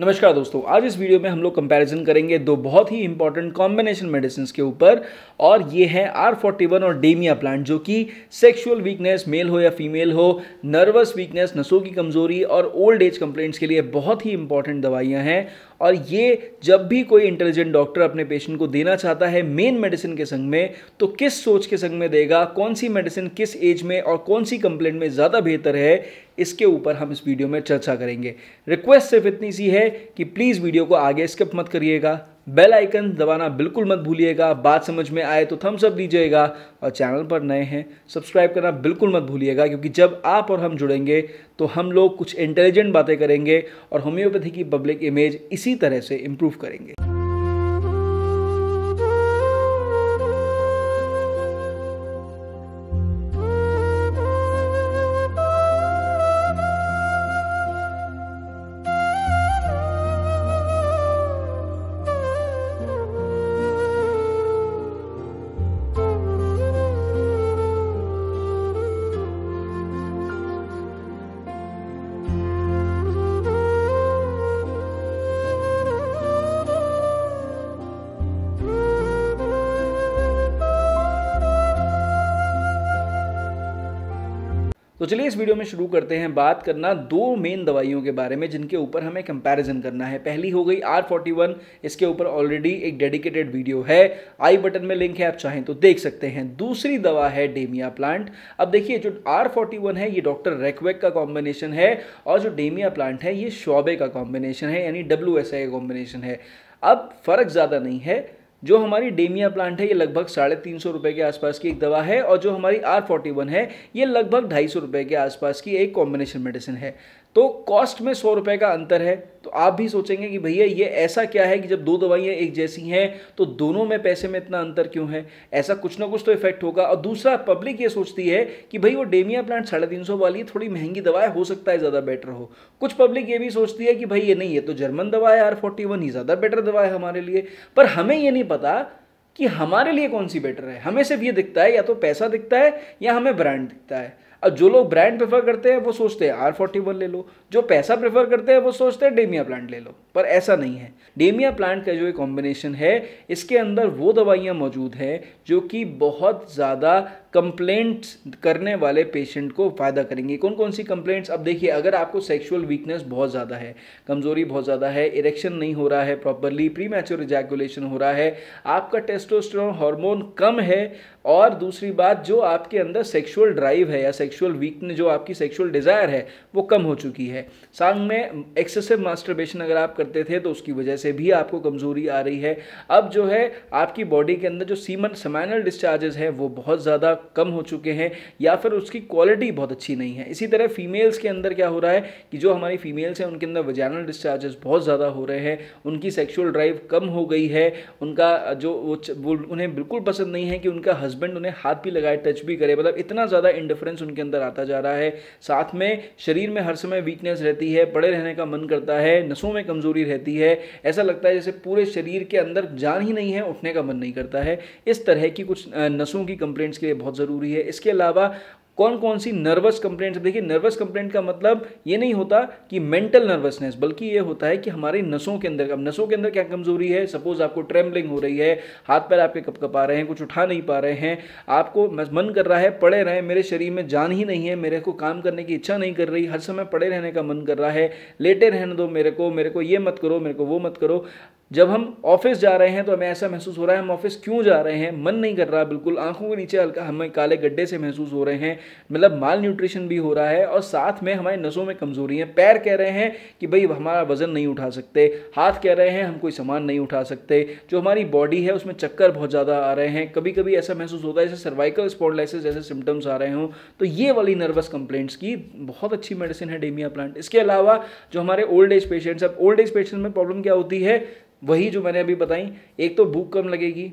नमस्कार दोस्तों आज इस वीडियो में हम लोग कंपैरिजन करेंगे दो बहुत ही इंपॉर्टेंट कॉम्बिनेशन मेडिसिन के ऊपर और ये है आर फोर्टी वन और डेमिया प्लांट e जो कि सेक्सुअल वीकनेस मेल हो या फीमेल हो नर्वस वीकनेस नसों की कमजोरी और ओल्ड एज कंप्लेंट्स के लिए बहुत ही इंपॉर्टेंट दवाइयाँ हैं और ये जब भी कोई इंटेलिजेंट डॉक्टर अपने पेशेंट को देना चाहता है मेन मेडिसिन के संग में तो किस सोच के संग में देगा कौन सी मेडिसिन किस एज में और कौन सी कंप्लेंट में ज़्यादा बेहतर है इसके ऊपर हम इस वीडियो में चर्चा करेंगे रिक्वेस्ट सिर्फ इतनी सी है कि प्लीज़ वीडियो को आगे स्किप मत करिएगा बेल आइकन दबाना बिल्कुल मत भूलिएगा बात समझ में आए तो थम्स अप दीजिएगा और चैनल पर नए हैं सब्सक्राइब करना बिल्कुल मत भूलिएगा क्योंकि जब आप और हम जुड़ेंगे तो हम लोग कुछ इंटेलिजेंट बातें करेंगे और होम्योपैथी की पब्लिक इमेज इसी तरह से इम्प्रूव करेंगे तो चलिए इस वीडियो में शुरू करते हैं बात करना दो मेन दवाइयों के बारे में जिनके ऊपर हमें कंपैरिजन करना है पहली हो गई आर फोर्टी वन इसके ऊपर ऑलरेडी एक डेडिकेटेड वीडियो है आई बटन में लिंक है आप चाहें तो देख सकते हैं दूसरी दवा है डेमिया प्लांट अब देखिए जो आर फोर्टी वन है ये डॉक्टर रेकवेक का कॉम्बिनेशन है और जो डेमिया प्लांट है ये शॉबे का कॉम्बिनेशन है यानी डब्ल्यू का कॉम्बिनेशन है अब फर्क ज़्यादा नहीं है जो हमारी डेमिया प्लांट है ये लगभग साढ़े तीन सौ रुपये के आसपास की एक दवा है और जो हमारी आर फोर्टी वन है ये लगभग ढाई सौ रुपये के आसपास की एक कॉम्बिनेशन मेडिसिन है तो कॉस्ट में सौ रुपये का अंतर है तो आप भी सोचेंगे कि भैया ये ऐसा क्या है कि जब दो दवाइयाँ एक जैसी हैं तो दोनों में पैसे में इतना अंतर क्यों है ऐसा कुछ ना कुछ तो इफेक्ट होगा और दूसरा पब्लिक ये सोचती है कि भाई वो डेमिया प्लांट साढ़े तीन सौ वाली थोड़ी महंगी दवा हो सकता है ज़्यादा बेटर हो कुछ पब्लिक ये भी सोचती है कि भाई ये नहीं है तो जर्मन दवा है आर फोर्टी वन ही ज़्यादा बेटर दवा है हमारे लिए पर हमें ये नहीं पता कि हमारे लिए कौन सी बेटर है हमें सिर्फ ये दिखता है या तो पैसा दिखता है या हमें ब्रांड दिखता है अब जो लोग ब्रांड प्रेफर करते हैं वो सोचते हैं आर फोर्टी वन ले लो जो पैसा प्रेफर करते हैं वो सोचते हैं डेमिया प्लांट ले लो पर ऐसा नहीं है डेमिया प्लांट का जो एक कॉम्बिनेशन है इसके अंदर वो दवाइयाँ मौजूद हैं जो कि बहुत ज़्यादा कंप्लेंट्स करने वाले पेशेंट को फ़ायदा करेंगे कौन कौन सी कंप्लेंट्स अब देखिए अगर आपको सेक्सुअल वीकनेस बहुत ज़्यादा है कमज़ोरी बहुत ज़्यादा है इरेक्शन नहीं हो रहा है प्रॉपरली प्री मैच्योर इजैकुलेशन हो रहा है आपका टेस्टोस्टेरोन हार्मोन कम है और दूसरी बात जो आपके अंदर सेक्सुअल ड्राइव है या सेक्सुअल वीकनेस जो आपकी सेक्सुअल डिज़ायर है वो कम हो चुकी है सांग में एक्सेसिव मास्टरबेशन अगर आप करते थे तो उसकी वजह से भी आपको कमज़ोरी आ रही है अब जो है आपकी बॉडी के अंदर जो सीमन समाइनल डिस्चार्जेस हैं वो बहुत ज़्यादा कम हो चुके हैं या फिर उसकी क्वालिटी बहुत अच्छी नहीं है इसी तरह फीमेल्स के अंदर क्या हो रहा है कि जो हमारी फीमेल्स हैं उनके अंदर वजैनल डिस्चार्जेस बहुत ज़्यादा हो रहे हैं उनकी सेक्शुअल ड्राइव कम हो गई है उनका जो वो, वो उन्हें बिल्कुल पसंद नहीं है कि उनका हस्बैंड उन्हें हाथ भी लगाए टच भी करे मतलब इतना ज़्यादा इंडिफरेंस उनके अंदर आता जा रहा है साथ में शरीर में हर समय वीकनेस रहती है पड़े रहने का मन करता है नसों में कमज़ोरी रहती है ऐसा लगता है जैसे पूरे शरीर के अंदर जान ही नहीं है उठने का मन नहीं करता है इस तरह की कुछ नसों की कंप्लेंट्स के लिए बहुत बहुत ज़रूरी है इसके अलावा कौन कौन सी नर्वस कंप्लेंट्स देखिए नर्वस कंप्लेंट का मतलब ये नहीं होता कि मेंटल नर्वसनेस बल्कि ये होता है कि हमारे नसों के अंदर अब नसों के अंदर क्या कमजोरी है सपोज आपको ट्रेवलिंग हो रही है हाथ पैर आपके कप कपा रहे हैं कुछ उठा नहीं पा रहे हैं आपको मन कर रहा है पड़े रहें मेरे शरीर में जान ही नहीं है मेरे को काम करने की इच्छा नहीं कर रही हर समय पड़े रहने का मन कर रहा है लेटे रहने दो मेरे को मेरे को ये मत करो मेरे को वो मत करो जब हम ऑफिस जा रहे हैं तो हमें ऐसा महसूस हो रहा है हम ऑफिस क्यों जा रहे हैं मन नहीं कर रहा बिल्कुल आंखों के नीचे हल्का हमें काले गड्ढे से महसूस हो रहे हैं मतलब माल न्यूट्रिशन भी हो रहा है और साथ में हमारे नसों में कमजोरी है पैर कह रहे हैं कि भाई हमारा वजन नहीं उठा सकते हाथ कह रहे हैं हम कोई सामान नहीं उठा सकते जो हमारी बॉडी है उसमें चक्कर बहुत ज़्यादा आ रहे हैं कभी कभी ऐसा महसूस होता है जैसे सर्वाइकल स्पॉन्डलाइसिस जैसे सिम्टम्स आ रहे हों तो ये वाली नर्वस कंप्लेंट्स की बहुत अच्छी मेडिसिन है डेमिया प्लांट इसके अलावा जो हमारे ओल्ड एज पेशेंट्स अब ओल्ड एज पेशेंट में प्रॉब्लम क्या होती है वही जो मैंने अभी बताई एक तो भूख कम लगेगी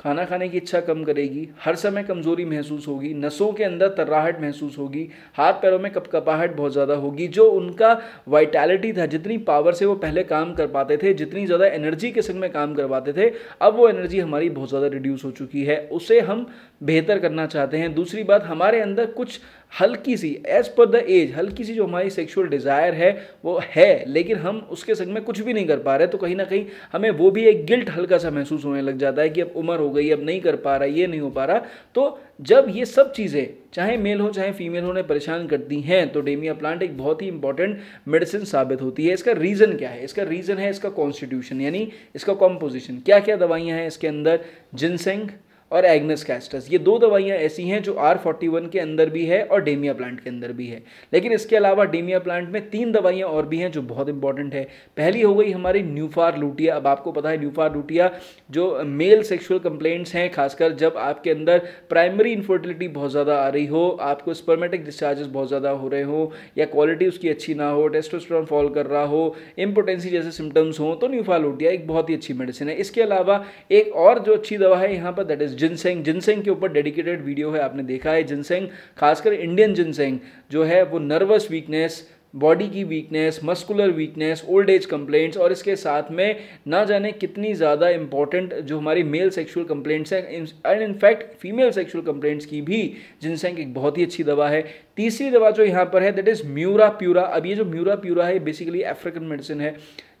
खाना खाने की इच्छा कम करेगी हर समय कमजोरी महसूस होगी नसों के अंदर तर्राहट महसूस होगी हाथ पैरों में कपकपाहट बहुत ज़्यादा होगी जो उनका वाइटैलिटी था जितनी पावर से वो पहले काम कर पाते थे जितनी ज़्यादा एनर्जी के संग में काम कर पाते थे अब वो एनर्जी हमारी बहुत ज़्यादा रिड्यूस हो चुकी है उसे हम बेहतर करना चाहते हैं दूसरी बात हमारे अंदर कुछ हल्की सी एज पर द एज हल्की सी जो हमारी सेक्सुअल डिज़ायर है वो है लेकिन हम उसके संग में कुछ भी नहीं कर पा रहे तो कहीं ना कहीं हमें वो भी एक गिल्ट हल्का सा महसूस होने लग जाता है कि अब उम्र हो गई अब नहीं कर पा रहा ये नहीं हो पा रहा तो जब ये सब चीज़ें चाहे मेल हो चाहे फीमेल हो ने परेशान करती हैं तो डेमिया प्लांट एक बहुत ही इंपॉर्टेंट मेडिसिन साबित होती है इसका रीज़न क्या है इसका रीज़न है इसका कॉन्स्टिट्यूशन यानी इसका कॉम्पोजिशन क्या क्या दवाइयाँ हैं इसके अंदर जिनसेंग और एग्नस कैस्टस ये दो दवाइयाँ ऐसी हैं जो आर फोर्टी वन के अंदर भी है और डेमिया प्लांट के अंदर भी है लेकिन इसके अलावा डेमिया प्लांट में तीन दवाइयाँ और भी हैं जो बहुत इंपॉर्टेंट है पहली हो गई हमारी न्यूफार लूटिया अब आपको पता है न्यूफार लूटिया जो मेल सेक्शुअल कंप्लेंट्स हैं खासकर जब आपके अंदर प्राइमरी इन्फर्टिलिटी बहुत ज़्यादा आ रही हो आपको स्पर्मेटिक डिस्चार्जेस बहुत ज़्यादा हो रहे हो या क्वालिटी उसकी अच्छी ना हो टेस्टोस्टेरोन फॉल कर रहा हो इम्पोटेंसी जैसे सिम्टम्स हों तो न्यूफार लूटिया एक बहुत ही अच्छी मेडिसिन है इसके अलावा एक और जो अच्छी दवा है यहाँ पर दैट इज़ जिनसेंग जिनसेंग के ऊपर डेडिकेटेड वीडियो है आपने देखा है जिनसेंग खासकर इंडियन जिनसेंग जो है वो नर्वस वीकनेस बॉडी की weakness muscular weakness old age complaints और इसके साथ में ना जाने कितनी ज़्यादा इंपॉर्टेंट जो हमारी मेल सेक्सुअल कंप्लेंट्स हैं and in fact female sexual complaints की भी जिनसेंग एक बहुत ही अच्छी दवा है तीसरी दवा जो यहाँ पर है दैट इज़ म्यूरा प्यूरा अब ये जो म्यूरा प्यूरा है बेसिकली अफ्रीकन मेडिसिन है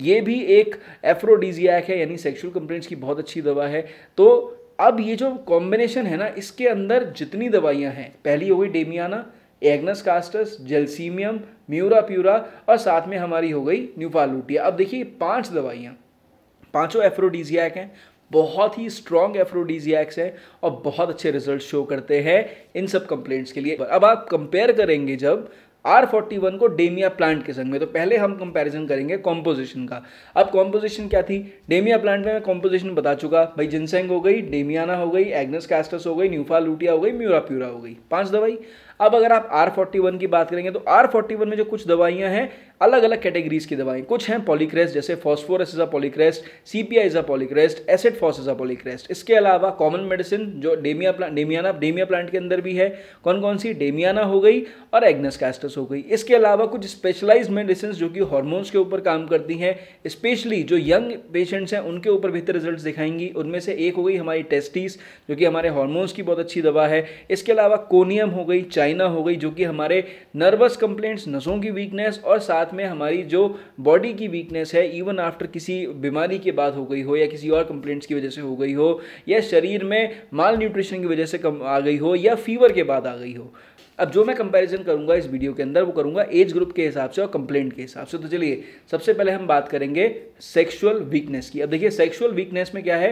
ये भी एक एफ्रोडीजियाक है यानी सेक्सुअल कंप्लेंट्स की बहुत अच्छी दवा है तो अब ये जो कॉम्बिनेशन है ना इसके अंदर जितनी दवाइयाँ हैं पहली हो गई damiana agnus castus gelsemium muira puama और साथ में हमारी हो गई न्यूपालूटिया अब देखिए पांच दवाइयाँ पांचों एफ्रोडीजियाक हैं बहुत ही स्ट्रॉन्ग एफ्रोडीजियाक्स हैं और बहुत अच्छे रिजल्ट शो करते हैं इन सब कंप्लेंट्स के लिए अब आप कंपेयर करेंगे जब आर फोर्टी वन को डेमिया प्लांट के संग में तो पहले हम कंपैरिजन करेंगे कॉम्पोजिशन का अब कॉम्पोजिशन क्या थी डेमिया प्लांट में मैं कॉम्पोजिशन बता चुका भाई जिनसेंग हो गई डेमियाना हो गई एग्नस कैस्टस हो गई न्यूफा लूटिया हो गई म्यूरा प्यूरा हो गई पांच दवाई अब अगर आप आर फोर्टी वन की बात करेंगे तो आर फोर्टी वन में जो कुछ दवाइयाँ हैं अलग अलग कैटेगरीज की दवाएं कुछ हैं पॉलीक्रेस्ट जैसे phosphorus a polycrest sepia a polycrest acid phos a polycrest इसके अलावा कॉमन मेडिसिन जो Damiaplant damiana Damiaplant के अंदर भी है कौन कौन सी डेमियाना हो गई और एग्नस कैस्टस हो गई इसके अलावा कुछ स्पेशलाइज मेडिसिन जो कि हॉर्मोन्स के ऊपर काम करती हैं स्पेशली जो यंग पेशेंट्स हैं उनके ऊपर बेहतर रिजल्ट दिखाएंगी उनमें से एक हो गई हमारी टेस्टीज जो कि हमारे हॉर्मोन्स की बहुत अच्छी दवा है इसके अलावा कोनियम हो गई चाइना हो गई जो कि हमारे नर्वस कंप्लेंट्स नसों की वीकनेस और साथ में हमारी जो बॉडी की वीकनेस है इवन आफ्टर किसी बीमारी के बाद हो गई हो या किसी और कंप्लेंट्स की वजह से हो गई हो या शरीर में माल न्यूट्रिशन की वजह से कम आ गई हो या फीवर के बाद आ गई हो अब जो मैं कंपैरिजन करूंगा इस वीडियो के अंदर वो करूंगा एज ग्रुप के हिसाब से और कंप्लेंट के हिसाब से तो चलिए सबसे पहले हम बात करेंगे सेक्सुअल वीकनेस की अब देखिए सेक्सुअल वीकनेस में क्या है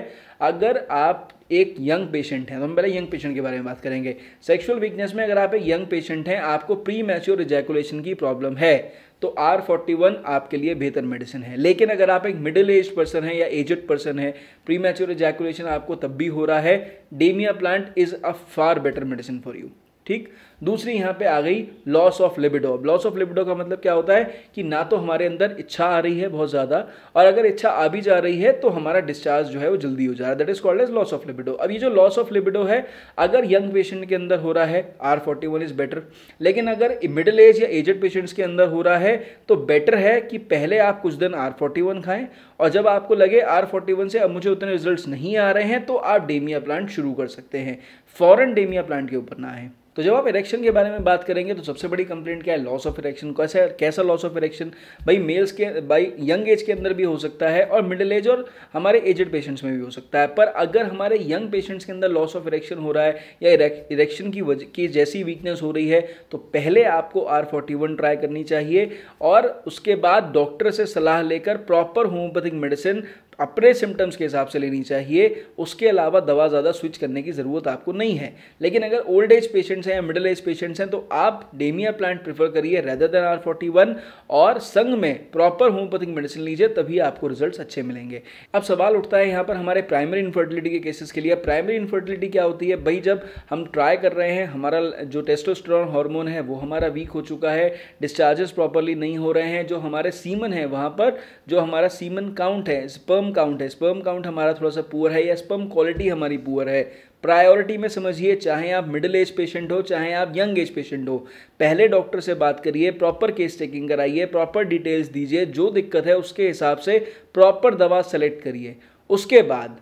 अगर आप एक यंग पेशेंट हैं तो हम पहले यंग पेशेंट के बारे में बात करेंगे सेक्सुअल वीकनेस में अगर आप एक यंग पेशेंट हैं आपको प्री मैच्योर इजैकुलेशन की प्रॉब्लम है तो आर फोर्टी वन आपके लिए बेहतर मेडिसिन है लेकिन अगर आप एक मिडिल एज पर्सन है या एजड पर्सन है प्री मैच्योर इजैकुलेशन आपको तब भी हो रहा है Damiaplant is a far better medicine for you ठीक दूसरी यहाँ पे आ गई loss of libido loss of libido का मतलब क्या होता है कि ना तो हमारे अंदर इच्छा आ रही है बहुत ज़्यादा और अगर इच्छा आ भी जा रही है तो हमारा डिस्चार्ज जो है वो जल्दी हो जा रहा है that is called as loss of libido अब ये जो लॉस ऑफ लिबिडो है अगर यंग पेशेंट के अंदर हो रहा है R forty one is better लेकिन अगर मिडिल एज या एजड पेशेंट्स के अंदर हो रहा है तो बेटर है कि पहले आप कुछ दिन आर फोर्टी वन खाएं और जब आपको लगे आर फोर्टी वन से अब मुझे उतने रिजल्ट नहीं आ रहे हैं तो आप डेमिया प्लांट शुरू कर सकते हैं फॉरन डेमिया प्लांट के ऊपर ना आए तो जब आप इरेक्शन के बारे में बात करेंगे तो सबसे बड़ी कंप्लेंट क्या है लॉस ऑफ इरेक्शन कैसा कैसा लॉस ऑफ इरेक्शन भाई मेल्स के भाई यंग एज के अंदर भी हो सकता है और मिडिल एज और हमारे एजड पेशेंट्स में भी हो सकता है पर अगर हमारे यंग पेशेंट्स के अंदर लॉस ऑफ इरेक्शन हो रहा है या इरेक्शन की वजह की जैसी वीकनेस हो रही है तो पहले आपको आर फोर्टी वन ट्राई करनी चाहिए और उसके बाद डॉक्टर से सलाह लेकर प्रॉपर होम्योपैथिक मेडिसिन अपने सिम्टम्स के हिसाब से लेनी चाहिए उसके अलावा दवा ज़्यादा स्विच करने की ज़रूरत आपको नहीं है लेकिन अगर ओल्ड एज पेशेंट्स हैं या मिडिल एज पेशेंट्स हैं तो आप डेमिया प्लांट प्रीफर करिए rather than R forty one और संग में प्रॉपर होम्योपैथिक मेडिसिन लीजिए तभी आपको रिजल्ट अच्छे मिलेंगे अब सवाल उठता है यहाँ पर हमारे प्राइमरी इन्फर्टिलिटी के केसेस के लिए प्राइमरी इन्फर्टिलिटी क्या होती है भाई जब हम ट्राई कर रहे हैं हमारा जो टेस्टोस्ट्रॉन हार्मोन है वो हमारा वीक हो चुका है डिस्चार्जेस प्रॉपरली नहीं हो रहे हैं जो हमारे सीमन है वहाँ पर जो हमारा सीमन काउंट है स्पर्म काउंट है स्पर्म काउंट हमारा थोड़ा सा पुअर है या स्पर्म क्वालिटी हमारी पुअर है प्रायोरिटी में समझिए चाहे आप मिडिल एज पेशेंट हो चाहे आप यंग एज पेशेंट हो पहले डॉक्टर से बात करिए प्रॉपर केस चेकिंग कराइए प्रॉपर डिटेल्स दीजिए जो दिक्कत है उसके हिसाब से प्रॉपर दवा सेलेक्ट करिए उसके बाद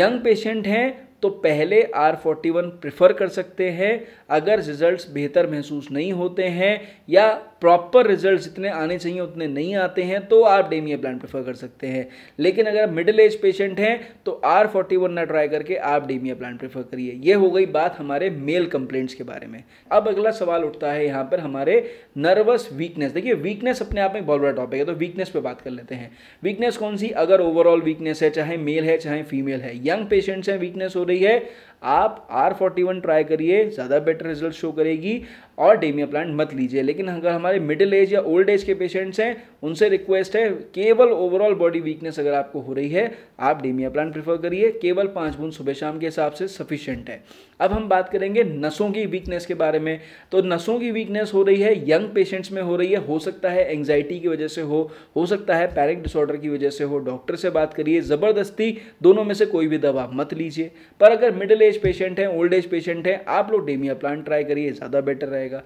यंग पेशेंट हैं तो पहले आर फोर्टी वन प्रिफर कर सकते हैं अगर रिजल्ट्स बेहतर महसूस नहीं होते हैं या प्रॉपर रिजल्ट जितने आने चाहिए उतने नहीं आते हैं तो आप डेमिया प्लान प्रेफर कर सकते हैं लेकिन अगर आप मिडिल एज पेशेंट हैं तो आर फोर्टी वन ना ट्राई करके आप डेमिया प्लान प्रेफर करिए ये हो गई बात हमारे मेल कंप्लेंट्स के बारे में अब अगला सवाल उठता है यहाँ पर हमारे नर्वस वीकनेस देखिए वीकनेस अपने आप में बहुत बड़ा टॉपिक है तो वीकनेस पर बात कर लेते हैं वीकनेस कौन सी अगर ओवरऑल वीकनेस है चाहे मेल है चाहे फीमेल है यंग पेशेंट्स हैं वीकनेस हो रही है आप आर फोर्टी वन ट्राई करिए ज़्यादा बेटर रिजल्ट शो करेगी और डेमिया प्लांट e मत लीजिए लेकिन अगर हमारे मिडिल एज या ओल्ड एज के पेशेंट्स हैं उनसे रिक्वेस्ट है केवल ओवरऑल बॉडी वीकनेस अगर आपको हो रही है आप डेमिया प्लांट प्रीफर करिए केवल पाँच बूंद सुबह शाम के हिसाब से सफिशियंट है अब हम बात करेंगे नसों की वीकनेस के बारे में तो नसों की वीकनेस हो रही है यंग पेशेंट्स में हो रही है हो सकता है एंग्जाइटी की वजह से हो हो सकता है पैरिक डिसऑर्डर की वजह से हो डॉक्टर से बात करिए ज़बरदस्ती दोनों में से कोई भी दवा मत लीजिए पर अगर मिडिल एज पेशेंट हैं ओल्ड एज पेशेंट हैं आप लोग डेमिया प्लांट ट्राई करिए ज़्यादा बेटर रहेगा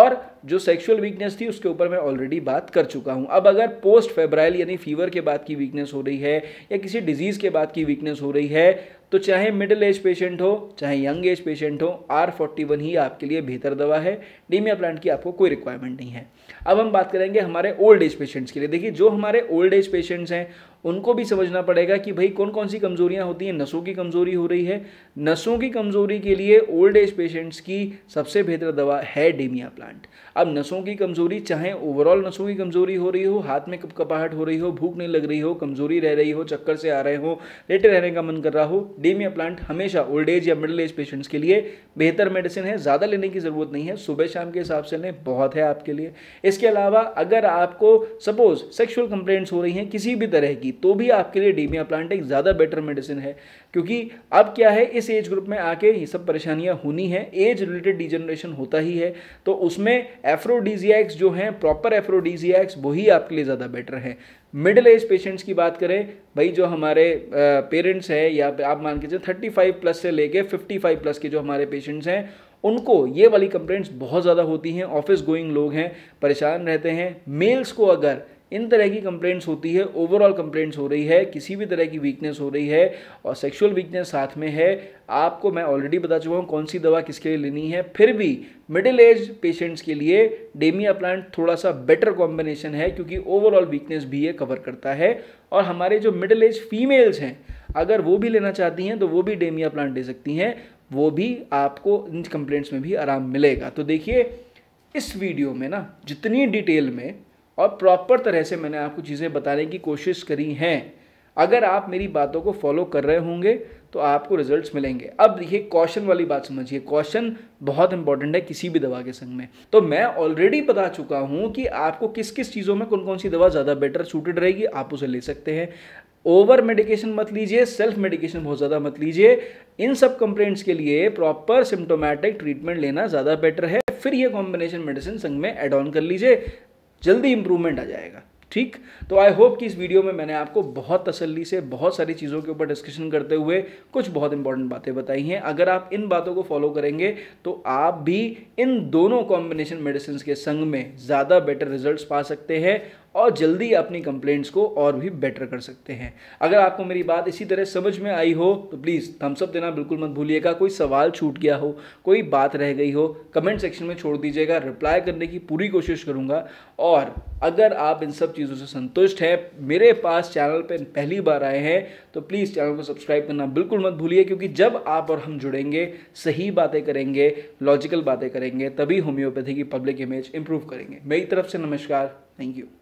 और जो सेक्शुअल वीकनेस थी उसके ऊपर मैं ऑलरेडी बात कर चुका हूँ अब अगर पोस्ट फेब्राइल यानी फीवर के बाद की वीकनेस हो रही है या किसी डिजीज़ के बाद की वीकनेस हो रही है तो चाहे मिडिल एज पेशेंट हो चाहे यंग एज पेशेंट हो आर फोर्टी वन ही आपके लिए बेहतर दवा है डीमिया प्लांट की आपको कोई रिक्वायरमेंट नहीं है अब हम बात करेंगे हमारे ओल्ड एज पेशेंट्स के लिए देखिए जो हमारे ओल्ड एज पेशेंट्स हैं उनको भी समझना पड़ेगा कि भाई कौन कौन सी कमज़ोरियाँ होती हैं नसों की कमज़ोरी हो रही है नसों की कमज़ोरी के लिए ओल्ड एज पेशेंट्स की सबसे बेहतर दवा है डेमिया प्लांट अब नसों की कमज़ोरी चाहे ओवरऑल नसों की कमज़ोरी हो रही हो हाथ में कपाहट हो रही हो भूख नहीं लग रही हो कमज़ोरी रह रही हो चक्कर से आ रहे हो लेटे रहने का मन कर रहा हो डेमिया प्लांट हमेशा ओल्ड एज या मिडिल एज पेशेंट्स के लिए बेहतर मेडिसिन है ज़्यादा लेने की ज़रूरत नहीं है सुबह शाम के हिसाब से लें बहुत है आपके लिए इसके अलावा अगर आपको सपोज सेक्शुअल कंप्लेन हो रही हैं किसी भी तरह की की तो भी आपके लिए डीमिया प्लांट एक ज़्यादा बेटर मेडिसिन है क्योंकि अब क्या है इस एज ग्रुप में आके ये सब परेशानियाँ होनी है एज रिलेटेड डिजनरेशन होता ही है तो उसमें एफ्रोडीजियाक्स जो हैं प्रॉपर एफ्रोडीजियाक्स वही आपके लिए ज़्यादा बेटर है मिडिल एज पेशेंट्स की बात करें भाई जो हमारे पेरेंट्स हैं या आप मान के चलिए थर्टी फाइव प्लस से लेके फिफ्टी फाइव प्लस के जो हमारे पेशेंट्स हैं उनको ये वाली कंप्लेंट्स बहुत ज़्यादा होती हैं ऑफिस गोइंग लोग हैं परेशान रहते हैं मेल्स को अगर इन तरह की कंप्लेंट्स होती है ओवरऑल कंप्लेंट्स हो रही है किसी भी तरह की वीकनेस हो रही है और सेक्सुअल वीकनेस साथ में है आपको मैं ऑलरेडी बता चुका हूँ कौन सी दवा किसके लिए लेनी है फिर भी मिडिल एज पेशेंट्स के लिए डेमिया प्लांट थोड़ा सा बेटर कॉम्बिनेशन है क्योंकि ओवरऑल वीकनेस भी ये कवर करता है और हमारे जो मिडिल एज फीमेल्स हैं अगर वो भी लेना चाहती हैं तो वो भी डेमिया प्लांट ले सकती हैं वो भी आपको इन कंप्लेंट्स में भी आराम मिलेगा तो देखिए इस वीडियो में ना जितनी डिटेल में और प्रॉपर तरह से मैंने आपको चीज़ें बताने की कोशिश करी हैं अगर आप मेरी बातों को फॉलो कर रहे होंगे तो आपको रिजल्ट्स मिलेंगे अब ये कॉशन वाली बात समझिए कॉशन बहुत इंपॉर्टेंट है किसी भी दवा के संग में तो मैं ऑलरेडी बता चुका हूँ कि आपको किस किस चीज़ों में कौन कौन सी दवा ज़्यादा बेटर सूटेड रहेगी आप उसे ले सकते हैं ओवर मेडिकेशन मत लीजिए सेल्फ मेडिकेशन बहुत ज़्यादा मत लीजिए इन सब कंप्लेंट्स के लिए प्रॉपर सिम्टोमेटिक ट्रीटमेंट लेना ज़्यादा बेटर है फिर ये कॉम्बिनेशन मेडिसिन संग में एड ऑन कर लीजिए जल्दी इंप्रूवमेंट आ जाएगा ठीक तो आई होप कि इस वीडियो में मैंने आपको बहुत तसल्ली से बहुत सारी चीज़ों के ऊपर डिस्कशन करते हुए कुछ बहुत इंपॉर्टेंट बातें बताई हैं अगर आप इन बातों को फॉलो करेंगे तो आप भी इन दोनों कॉम्बिनेशन मेडिसिन के संग में ज़्यादा बेटर रिजल्ट पा सकते हैं और जल्दी अपनी कंप्लेंट्स को और भी बेटर कर सकते हैं अगर आपको मेरी बात इसी तरह समझ में आई हो तो प्लीज़ थम्सअप देना बिल्कुल मत भूलिएगा कोई सवाल छूट गया हो कोई बात रह गई हो कमेंट सेक्शन में छोड़ दीजिएगा रिप्लाई करने की पूरी कोशिश करूँगा और अगर आप इन सब चीज़ों से संतुष्ट हैं मेरे पास चैनल पर पहली बार आए हैं तो प्लीज़ चैनल को सब्सक्राइब करना बिल्कुल मत भूलिए क्योंकि जब आप और हम जुड़ेंगे सही बातें करेंगे लॉजिकल बातें करेंगे तभी होम्योपैथी की पब्लिक इमेज इंप्रूव करेंगे मेरी तरफ से नमस्कार थैंक यू